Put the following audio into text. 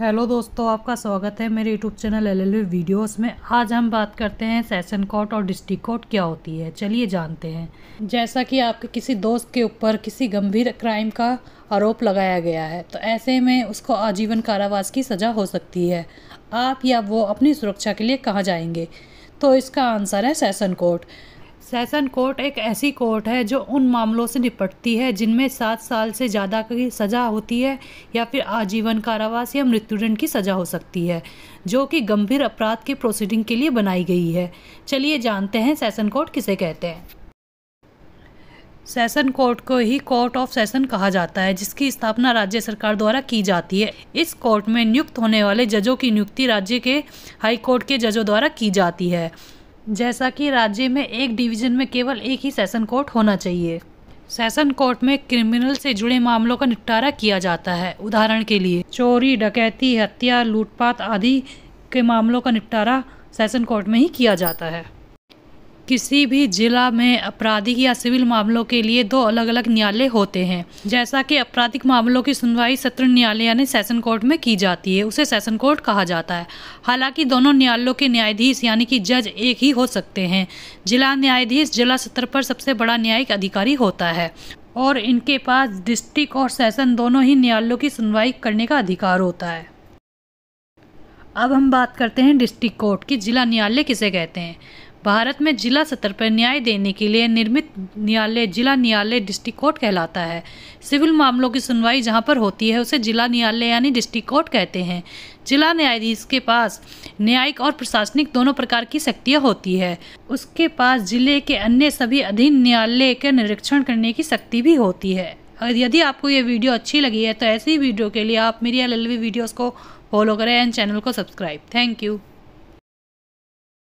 hello दोस्तों आपका स्वागत है मेरे YouTube channel L L videos में आज हम बात करते हैं सेशन कोर्ट और डिस्ट्रिक्ट कोर्ट क्या होती है चलिए जानते हैं जैसा कि आपके किसी दोस्त के ऊपर किसी गंभीर क्राइम का आरोप लगाया गया है तो ऐसे में उसको आजीवन कारावास की सज़ा हो सकती है आप या वो अपनी सुरक्षा के लिए कहाँ जाएंगे तो इसका आंसर है सेशन कोर्ट सेशन कोर्ट एक ऐसी कोर्ट है जो उन मामलों से निपटती है जिनमें सात साल से ज़्यादा की सज़ा होती है या फिर आजीवन कारावास या मृत्युदंड की सज़ा हो सकती है जो कि गंभीर अपराध के प्रोसीडिंग के लिए बनाई गई है चलिए जानते हैं सेशन कोर्ट किसे कहते हैं सेशन कोर्ट को ही कोर्ट ऑफ सेशन कहा जाता है जिसकी स्थापना राज्य सरकार द्वारा की जाती है इस कोर्ट में नियुक्त होने वाले जजों की नियुक्ति राज्य के हाई कोर्ट के जजों द्वारा की जाती है जैसा कि राज्य में एक डिवीजन में केवल एक ही सेशन कोर्ट होना चाहिए सेशन कोर्ट में क्रिमिनल से जुड़े मामलों का निपटारा किया जाता है उदाहरण के लिए चोरी डकैती हत्या लूटपाट आदि के मामलों का निपटारा सेशन कोर्ट में ही किया जाता है किसी भी जिला में आपराधिक या सिविल मामलों के लिए दो अलग अलग न्यायालय होते हैं जैसा कि आपराधिक मामलों की सुनवाई सत्र न्यायालय यानी सेशन कोर्ट में की जाती है उसे सेशन कोर्ट कहा जाता है हालांकि दोनों न्यायालयों के न्यायाधीश यानी कि जज एक ही हो सकते हैं जिला न्यायाधीश जिला सत्र पर सबसे बड़ा न्यायिक अधिकारी होता है और इनके पास डिस्ट्रिक्ट और सेशन दोनों ही न्यायालयों की सुनवाई करने का अधिकार होता है अब हम बात करते हैं डिस्ट्रिक्ट कोर्ट की जिला न्यायालय किसे कहते हैं भारत में जिला स्तर पर न्याय देने के लिए निर्मित न्यायालय जिला न्यायालय डिस्ट्रिक्ट कोर्ट कहलाता है सिविल मामलों की सुनवाई जहां पर होती है उसे जिला न्यायालय यानी डिस्ट्रिक्ट कोर्ट कहते हैं जिला न्यायाधीश के पास न्यायिक और प्रशासनिक दोनों प्रकार की शक्तियाँ होती है उसके पास जिले के अन्य सभी अधीन न्यायालय के निरीक्षण करने की शक्ति भी होती है और यदि आपको ये वीडियो अच्छी लगी है तो ऐसी वीडियो के लिए आप मेरी एल वीडियोज़ को फॉलो करें एंड चैनल को सब्सक्राइब थैंक यू